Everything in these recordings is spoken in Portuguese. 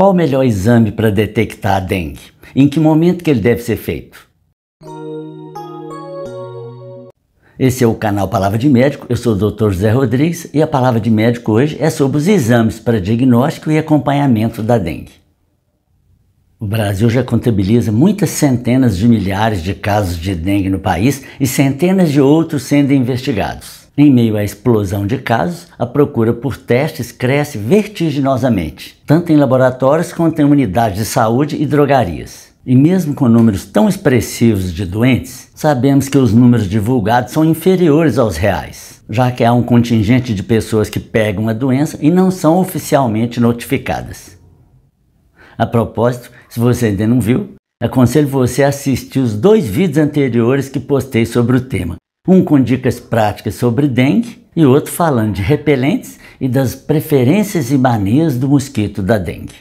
Qual o melhor exame para detectar a dengue? Em que momento que ele deve ser feito? Esse é o canal Palavra de Médico, eu sou o Dr. José Rodrigues e a Palavra de Médico hoje é sobre os exames para diagnóstico e acompanhamento da dengue. O Brasil já contabiliza muitas centenas de milhares de casos de dengue no país e centenas de outros sendo investigados. Em meio à explosão de casos, a procura por testes cresce vertiginosamente, tanto em laboratórios quanto em unidades de saúde e drogarias. E mesmo com números tão expressivos de doentes, sabemos que os números divulgados são inferiores aos reais, já que há um contingente de pessoas que pegam a doença e não são oficialmente notificadas. A propósito, se você ainda não viu, aconselho você a assistir os dois vídeos anteriores que postei sobre o tema, um com dicas práticas sobre dengue e outro falando de repelentes e das preferências e manias do mosquito da dengue.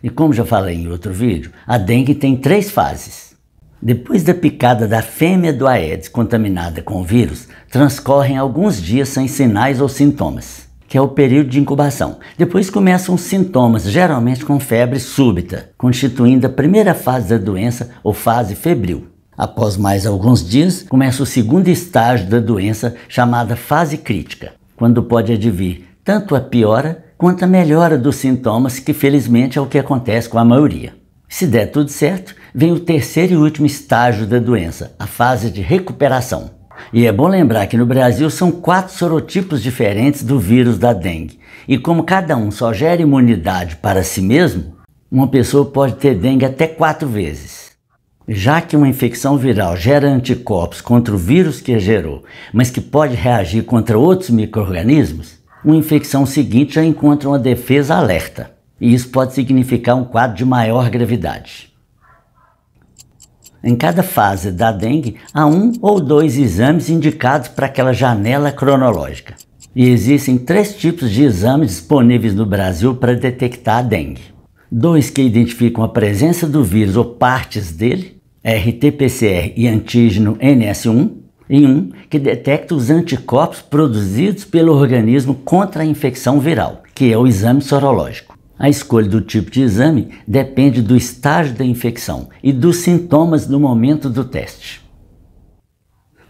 E como já falei em outro vídeo, a dengue tem três fases. Depois da picada da fêmea do Aedes contaminada com o vírus, transcorrem alguns dias sem sinais ou sintomas, que é o período de incubação. Depois começam os sintomas, geralmente com febre súbita, constituindo a primeira fase da doença ou fase febril. Após mais alguns dias, começa o segundo estágio da doença, chamada fase crítica, quando pode advir tanto a piora quanto a melhora dos sintomas, que felizmente é o que acontece com a maioria. Se der tudo certo, vem o terceiro e último estágio da doença, a fase de recuperação. E é bom lembrar que no Brasil são quatro sorotipos diferentes do vírus da dengue. E como cada um só gera imunidade para si mesmo, uma pessoa pode ter dengue até quatro vezes. Já que uma infecção viral gera anticorpos contra o vírus que a gerou, mas que pode reagir contra outros microrganismos, uma infecção seguinte já encontra uma defesa alerta, e isso pode significar um quadro de maior gravidade. Em cada fase da dengue, há um ou dois exames indicados para aquela janela cronológica. E existem três tipos de exames disponíveis no Brasil para detectar a dengue: dois que identificam a presença do vírus ou partes dele, RT-PCR e antígeno NS1 em um que detecta os anticorpos produzidos pelo organismo contra a infecção viral, que é o exame sorológico. A escolha do tipo de exame depende do estágio da infecção e dos sintomas no momento do teste.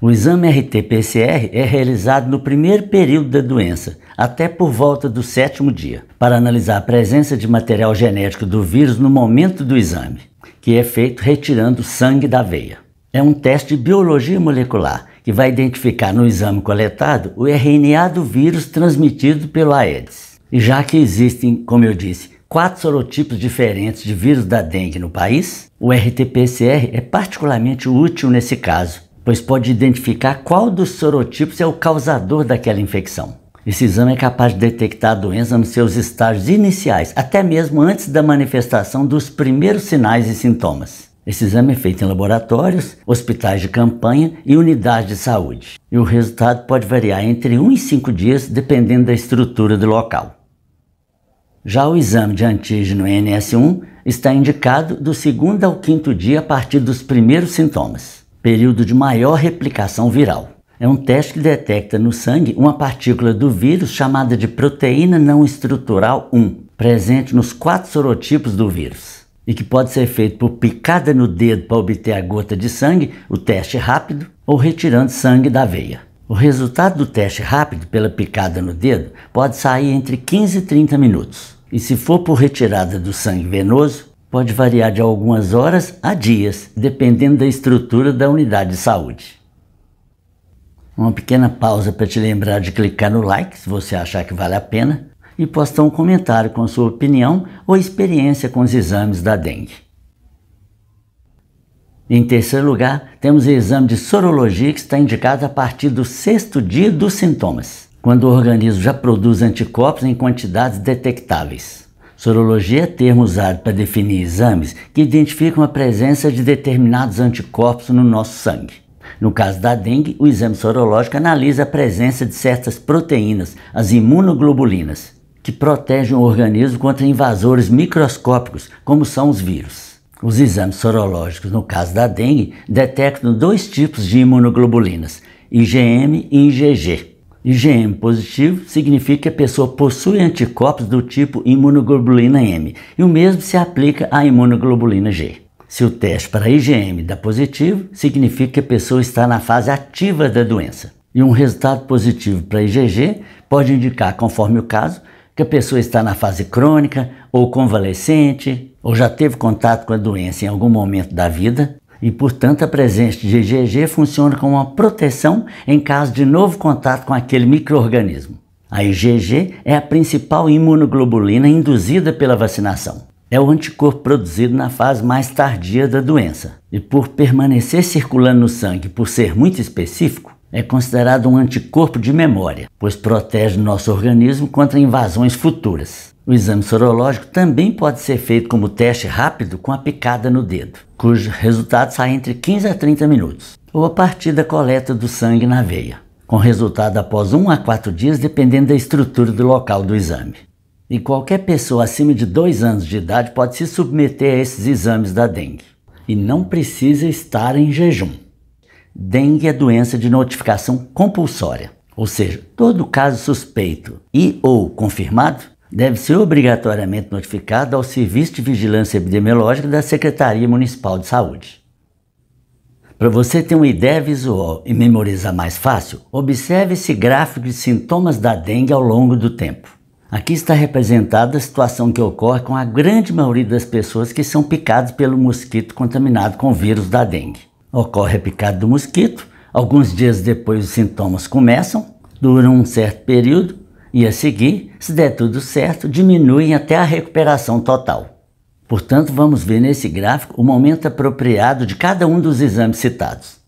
O exame RT-PCR é realizado no primeiro período da doença, até por volta do sétimo dia, para analisar a presença de material genético do vírus no momento do exame, que é feito retirando sangue da veia. É um teste de biologia molecular que vai identificar no exame coletado o RNA do vírus transmitido pelo Aedes. E já que existem, como eu disse, quatro sorotipos diferentes de vírus da dengue no país, o RT-PCR é particularmente útil nesse caso, pois pode identificar qual dos sorotipos é o causador daquela infecção. Esse exame é capaz de detectar a doença nos seus estágios iniciais, até mesmo antes da manifestação dos primeiros sinais e sintomas. Esse exame é feito em laboratórios, hospitais de campanha e unidades de saúde. E o resultado pode variar entre 1 e 5 dias, dependendo da estrutura do local. Já o exame de antígeno NS1 está indicado do segundo ao quinto dia a partir dos primeiros sintomas período de maior replicação viral. É um teste que detecta no sangue uma partícula do vírus chamada de proteína não estrutural 1, presente nos quatro sorotipos do vírus, e que pode ser feito por picada no dedo para obter a gota de sangue, o teste rápido, ou retirando sangue da veia. O resultado do teste rápido pela picada no dedo pode sair entre 15 e 30 minutos, e se for por retirada do sangue venoso, pode variar de algumas horas a dias, dependendo da estrutura da unidade de saúde. Uma pequena pausa para te lembrar de clicar no like se você achar que vale a pena e postar um comentário com sua opinião ou experiência com os exames da dengue. Em terceiro lugar, temos o exame de sorologia que está indicado a partir do sexto dia dos sintomas, quando o organismo já produz anticorpos em quantidades detectáveis. Sorologia é termo usado para definir exames que identificam a presença de determinados anticorpos no nosso sangue. No caso da dengue, o exame sorológico analisa a presença de certas proteínas, as imunoglobulinas, que protegem o organismo contra invasores microscópicos, como são os vírus. Os exames sorológicos, no caso da dengue, detectam dois tipos de imunoglobulinas, IgM e IgG. IgM positivo significa que a pessoa possui anticorpos do tipo imunoglobulina M, e o mesmo se aplica à imunoglobulina G. Se o teste para IgM dá positivo, significa que a pessoa está na fase ativa da doença. E um resultado positivo para IgG pode indicar, conforme o caso, que a pessoa está na fase crônica ou convalescente, ou já teve contato com a doença em algum momento da vida, e, portanto, a presença de IgG funciona como uma proteção em caso de novo contato com aquele microorganismo. A IgG é a principal imunoglobulina induzida pela vacinação. É o anticorpo produzido na fase mais tardia da doença e, por permanecer circulando no sangue por ser muito específico, é considerado um anticorpo de memória, pois protege nosso organismo contra invasões futuras. O exame sorológico também pode ser feito como teste rápido com a picada no dedo, cujo resultado sai entre 15 a 30 minutos, ou a partir da coleta do sangue na veia, com resultado após 1 a 4 dias, dependendo da estrutura do local do exame. E qualquer pessoa acima de 2 anos de idade pode se submeter a esses exames da dengue, e não precisa estar em jejum. Dengue é doença de notificação compulsória, ou seja, todo caso suspeito e ou confirmado deve ser obrigatoriamente notificado ao Serviço de Vigilância Epidemiológica da Secretaria Municipal de Saúde. Para você ter uma ideia visual e memorizar mais fácil, observe esse gráfico de sintomas da dengue ao longo do tempo. Aqui está representada a situação que ocorre com a grande maioria das pessoas que são picadas pelo mosquito contaminado com o vírus da dengue. Ocorre a picada do mosquito, alguns dias depois os sintomas começam, duram um certo período e a seguir, se der tudo certo, diminuem até a recuperação total. Portanto, vamos ver nesse gráfico o momento apropriado de cada um dos exames citados.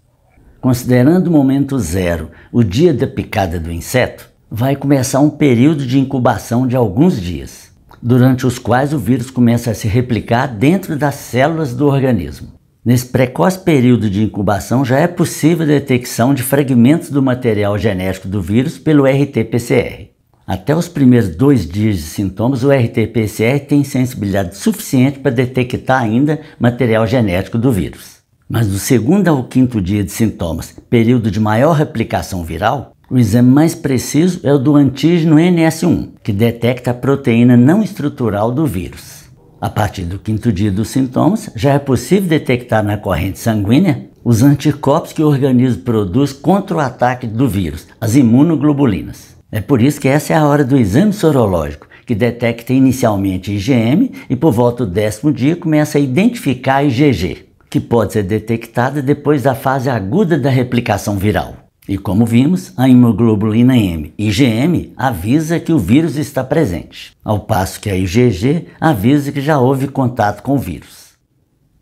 Considerando o momento zero, o dia da picada do inseto, vai começar um período de incubação de alguns dias, durante os quais o vírus começa a se replicar dentro das células do organismo. Nesse precoce período de incubação já é possível a detecção de fragmentos do material genético do vírus pelo RT-PCR. Até os primeiros dois dias de sintomas, o RT-PCR tem sensibilidade suficiente para detectar ainda material genético do vírus. Mas do segundo ao quinto dia de sintomas, período de maior replicação viral, o exame mais preciso é o do antígeno NS1, que detecta a proteína não estrutural do vírus. A partir do quinto dia dos sintomas, já é possível detectar na corrente sanguínea os anticorpos que o organismo produz contra o ataque do vírus, as imunoglobulinas. É por isso que essa é a hora do exame sorológico, que detecta inicialmente IgM e por volta do décimo dia começa a identificar a IgG, que pode ser detectada depois da fase aguda da replicação viral. E como vimos, a hemoglobulina M, IgM, avisa que o vírus está presente, ao passo que a IgG avisa que já houve contato com o vírus.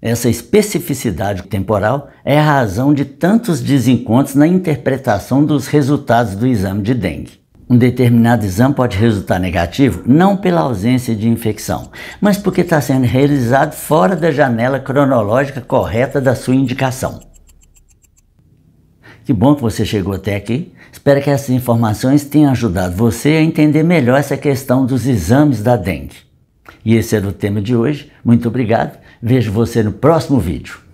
Essa especificidade temporal é a razão de tantos desencontros na interpretação dos resultados do exame de dengue um determinado exame pode resultar negativo não pela ausência de infecção, mas porque está sendo realizado fora da janela cronológica correta da sua indicação. Que bom que você chegou até aqui. Espero que essas informações tenham ajudado você a entender melhor essa questão dos exames da dengue. E esse era o tema de hoje. Muito obrigado. Vejo você no próximo vídeo.